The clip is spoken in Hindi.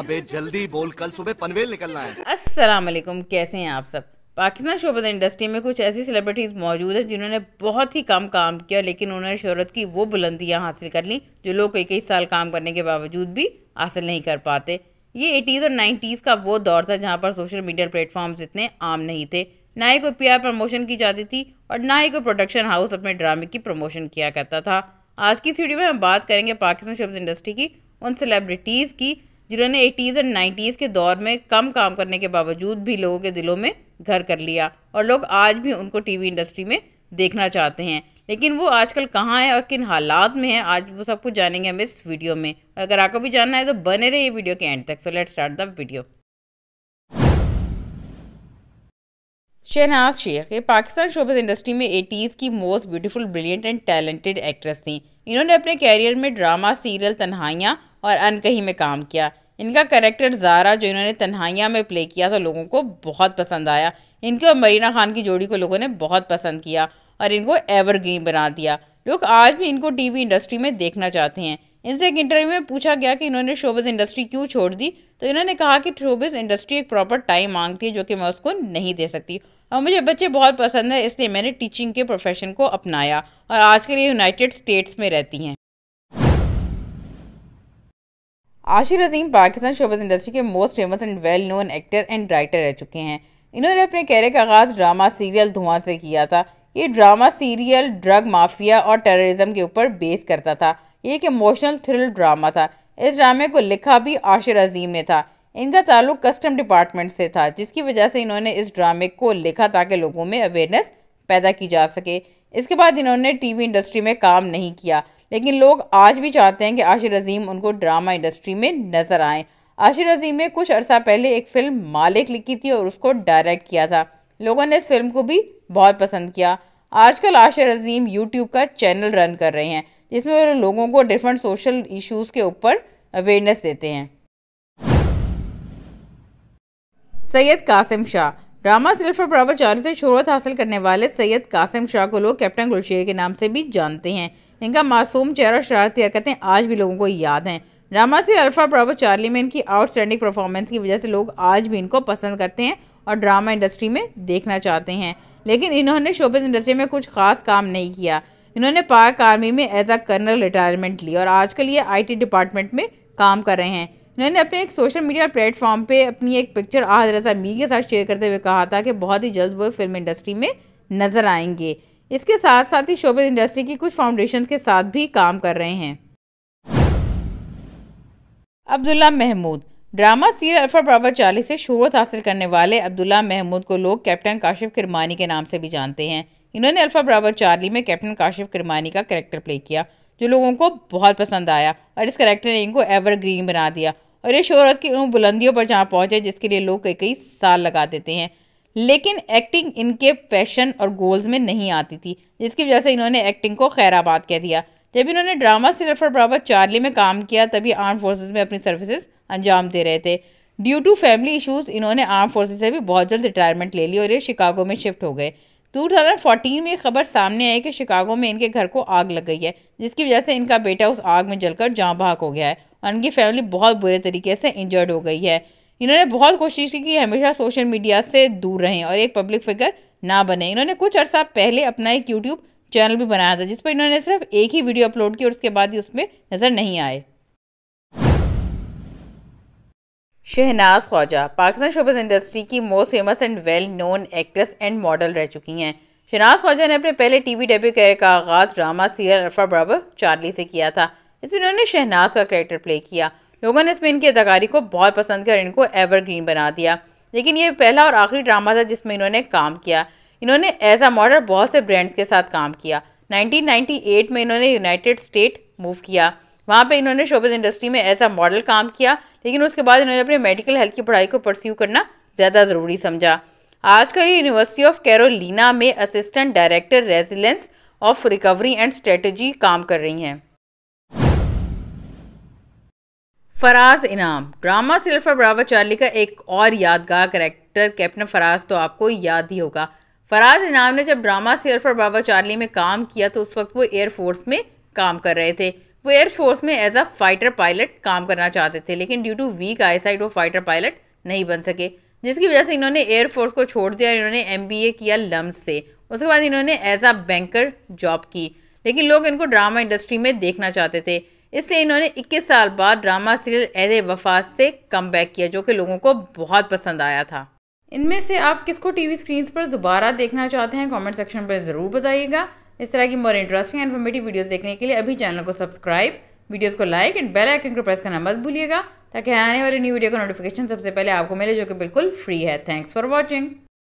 अबे जल्दी बोल कल सुबह पनवेल निकलना है अस्सलाम वालेकुम कैसे हैं आप सब पाकिस्तान शोबा इंडस्ट्री में कुछ ऐसी सेलिब्रिटीज़ मौजूद हैं जिन्होंने बहुत ही कम काम किया लेकिन उन्होंने शहरत की वो बुलंदियाँ हासिल कर ली जो लोग कई कई साल काम करने के बावजूद भी हासिल नहीं कर पाते ये एटीज़ और नाइन्टीज़ का वो दौर था जहाँ पर सोशल मीडिया प्लेटफॉर्म्स इतने आम नहीं थे ना ही कोई पीआर प्रमोशन की जाती थी और ना ही कोई प्रोडक्शन हाउस अपने ड्रामे की प्रमोशन किया करता था आज की इस वीडियो में हम बात करेंगे पाकिस्तान फिल्म इंडस्ट्री की उन सेलिब्रिटीज़ की जिन्होंने एटीज़ एंड नाइन्टीज़ के दौर में कम काम करने के बावजूद भी लोगों के दिलों में घर कर लिया और लोग आज भी उनको टीवी इंडस्ट्री में देखना चाहते हैं लेकिन वो आजकल कहाँ है और किन हालात में है आज वो सब कुछ जानेंगे हम इस वीडियो में अगर आपको भी जानना है तो बने रहिए वीडियो के एंड तक so let start the video Shahnaz Sheikh ये पाकिस्तान शोबस इंडस्ट्री में एटीज़ की most beautiful brilliant and talented actress थी इन्होंने अपने कैरियर में ड्रामा सीरियल तन्हाइयाँ और अनकही में काम किया इनका करेक्टर जारा जो इन्होंने तन्हाइयाँ में प्ले किया था लोगों को बहुत पसंद आया इनके और मरीना खान की जोड़ी को लोगों ने बहुत पसंद किया और इनको एवरग्रीन बना दिया लोग आज भी इनको टीवी इंडस्ट्री में देखना चाहते हैं इनसे एक इंटरव्यू में पूछा गया कि इन्होंने शोबिस इंडस्ट्री क्यों छोड़ दी तो इन्होंने कहा कि शोबिस इंडस्ट्री एक प्रॉपर टाइम मांगती है जो कि मैं उसको नहीं दे सकती और मुझे बच्चे बहुत पसंद है इसलिए मैंने टीचिंग के प्रोफेशन को अपनाया और आज के लिए यूनाइटेड स्टेट्स में रहती हैं आशिर अजीम पाकिस्तान शोबिस इंडस्ट्री के most famous and well known actor and writer रह चुके हैं इन्होंने अपने कैरियर का आगाज़ ड्रामा सीरियल धुआं से किया था ये ड्रामा सीरियल ड्रग माफिया और टेररिज्म के ऊपर बेस करता था ये एक इमोशनल थ्रिल ड्रामा था इस ड्रामे को लिखा भी आशिर अजीम ने था इनका ताल्लुक कस्टम डिपार्टमेंट से था जिसकी वजह से इन्होंने इस ड्रामे को लिखा ताकि लोगों में अवेयरनेस पैदा की जा सके इसके बाद इन्होंने टीवी इंडस्ट्री में काम नहीं किया लेकिन लोग आज भी चाहते हैं कि आशिर अजीम उनको ड्रामा इंडस्ट्री में नज़र आए आशिर अजीम ने कुछ अरसा पहले एक फ़िल्म मालिक लिखी थी और उसको डायरेक्ट किया था लोगों ने इस फिल्म को भी बहुत पसंद किया आजकल आशिर अजीम यूट्यूब का चैनल रन कर रहे हैं जिसमें लोगों को डिफरेंट सोशल इश्यूज़ के ऊपर अवेयरनेस देते हैं सैयद कासिम शाह रामा सिल्फर प्रभाचार्य से शहरत हासिल करने वाले सैयद कासिम शाह को लोग कैप्टन गुलशेर के नाम से भी जानते हैं इनका मासूम चेहरा शरारती हरकतें आज भी लोगों को याद हैं ड्रामा सिल अल्फा प्रभा चार्ली में इनकी आउटस्टैंडिंग परफॉर्मेंस की वजह से लोग आज भी इनको पसंद करते हैं और ड्रामा इंडस्ट्री में देखना चाहते हैं लेकिन इन्होंने शोबिस इंडस्ट्री में कुछ खास काम नहीं किया इन्होंने पाक आर्मी में एज आ कर्नल रिटायरमेंट ली और आजकल ये आईटी डिपार्टमेंट में काम कर रहे हैं इन्होंने अपने एक सोशल मीडिया प्लेटफॉर्म पे अपनी एक पिक्चर आज रजा मीर के साथ शेयर करते हुए कहा था कि बहुत ही जल्द वो फिल्म इंडस्ट्री में नज़र आएंगे इसके साथ साथ ही शोबे इंडस्ट्री की कुछ फाउंडेशन के साथ भी काम कर रहे हैं Abdullah Mahmood drama serial Alpha Bravo Charlie से शहरत हासिल करने वाले अब्दुल्ला महमूद को लोग कैप्टन काशिफ किरमानी के नाम से भी जानते हैं इन्होंने अल्फ़ा बराबर चार्ली में कैप्टन काशिफ किरमानी का करेक्टर प्ले किया जो लोगों को बहुत पसंद आया और इस करेक्टर ने इनको एवरग्रीन बना दिया और ये शोहरत की उन बुलंदियों पर जहाँ पहुँचे जिसके लिए लोग कई कई साल लगा देते हैं लेकिन एक्टिंग इनके पैशन और गोल्स में नहीं आती थी जिसकी वजह से इन्होंने एक्टिंग को खैराबाद कह दिया जब इन्होंने ड्रामा से अल्फा बराबर चार्ली में काम किया तभी आर्म फोर्सेज में अपनी सर्विसेज अंजाम दे रहे थे ड्यू टू फैमिली इशूज़ इन्होंने आर्म फोर्सेज से भी बहुत जल्द रिटायरमेंट ले ली और ये शिकागो में शिफ्ट हो गए 2014 में खबर सामने आई कि शिकागो में इनके घर को आग लग गई है जिसकी वजह से इनका बेटा उस आग में जलकर जहाँ भाग हो गया है और इनकी फैमिली बहुत बुरे तरीके से इंजर्ड हो गई है इन्होंने बहुत कोशिश की कि हमेशा सोशल मीडिया से दूर रहें और एक पब्लिक फिगर ना बने इन्होंने कुछ अर्सा पहले अपना एक यूट्यूब चैनल भी बनाया था जिस पर इन्होंने सिर्फ एक ही वीडियो अपलोड की और उसके बाद ही उसमें नज़र नहीं आए शहनाज ख्वाजा पाकिस्तान शोबज इंडस्ट्री की most famous and well known actress and model रह चुकी हैं शहनाज ख्वाजा ने अपने पहले टीवी डेब्यू कैरियर का आगाज़ drama serial Alpha Bravo Charlie से किया था इसमें उन्होंने शहनाज का करेक्टर प्ले किया लोगों ने इसमें इनकी अदाकारी को बहुत पसंद कर इनको एवरग्रीन बना दिया लेकिन ये पहला और आखिरी ड्रामा था जिसमें इन्होंने काम किया इन्होंने एज अ मॉडल बहुत से ब्रांड्स के साथ काम किया नाइनटीन में इन्होंने यूनाइटेड स्टेट मूव किया वहाँ पर इन्होंने शोबिस इंडस्ट्री में एज मॉडल काम किया लेकिन उसके बाद इन्होंने अपने मेडिकल हेल्थ की पढ़ाई को परस्यू करना ज़्यादा ज़रूरी समझा आजकल यूनिवर्सिटी ऑफ कैरोलिना में assistant director resilience of recovery and strategy काम कर रही हैं फराज इनाम ड्रामा सिल्फर बराबर चार्ली का एक और यादगार करेक्टर कैप्टन फराज तो आपको याद ही होगा फराज इनाम ने जब ड्रामा सिल्फर बराबर चार्ली में काम किया तो उस वक्त वो एयरफोर्स में काम कर रहे थे वो एयरफोर्स में एज अ फाइटर पायलट काम करना चाहते थे लेकिन due to weak eyesight वो फाइटर पायलट नहीं बन सके जिसकी वजह से इन्होंने एयरफोर्स को छोड़ दिया इन्होंने एम किया लम्स से उसके बाद इन्होंने एज अ बैंकर जॉब की लेकिन लोग इनको ड्रामा इंडस्ट्री में देखना चाहते थे इसलिए इन्होंने 21 साल बाद ड्रामा सीरियल एरे वफात से कम किया जो कि लोगों को बहुत पसंद आया था इनमें से आप किसको टीवी स्क्रीन पर दोबारा देखना चाहते हैं कमेंट सेक्शन पर ज़रूर बताइएगा इस तरह की मोर इंटरेस्टिंग इन्फॉर्मेटिव वीडियोस देखने के लिए अभी चैनल को सब्सक्राइब वीडियोस को लाइक एंड बेल आइकन को प्रेस करना मत भूलिएगा ताकि आने वाली न्यू वीडियो का नोटिफिकेशन सबसे पहले आपको मिले जो कि बिल्कुल फ्री है थैंक्स फॉर वॉचिंग